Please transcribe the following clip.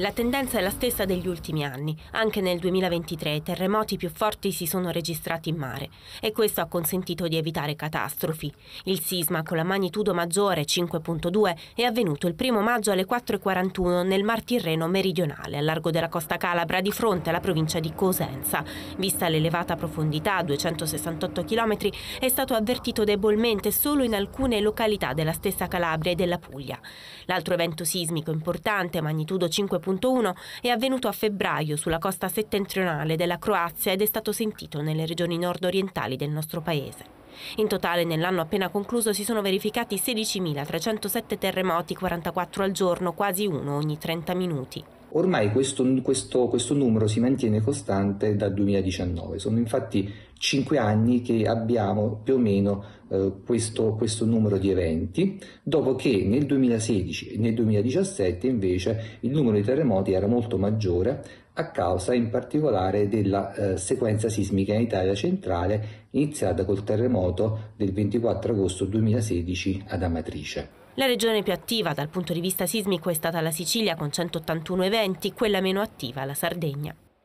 La tendenza è la stessa degli ultimi anni. Anche nel 2023 i terremoti più forti si sono registrati in mare e questo ha consentito di evitare catastrofi. Il sisma con la magnitudo maggiore 5.2 è avvenuto il 1 maggio alle 4.41 nel Mar Tirreno meridionale, a largo della costa Calabra, di fronte alla provincia di Cosenza. Vista l'elevata profondità, 268 km, è stato avvertito debolmente solo in alcune località della stessa Calabria e della Puglia. L'altro evento sismico importante, magnitudo 5.2, 7.1 è avvenuto a febbraio sulla costa settentrionale della Croazia ed è stato sentito nelle regioni nord-orientali del nostro paese. In totale nell'anno appena concluso si sono verificati 16.307 terremoti, 44 al giorno, quasi uno ogni 30 minuti. Ormai questo, questo, questo numero si mantiene costante dal 2019, sono infatti cinque anni che abbiamo più o meno eh, questo, questo, numero di eventi, dopo che nel 2016 e nel 2017 invece il numero di terremoti era molto maggiore a causa in particolare della eh, sequenza sismica in Italia centrale iniziata col terremoto del 24 agosto 2016 ad Amatrice. La regione più attiva dal punto di vista sismico è stata la Sicilia con 181 eventi, quella meno attiva la Sardegna.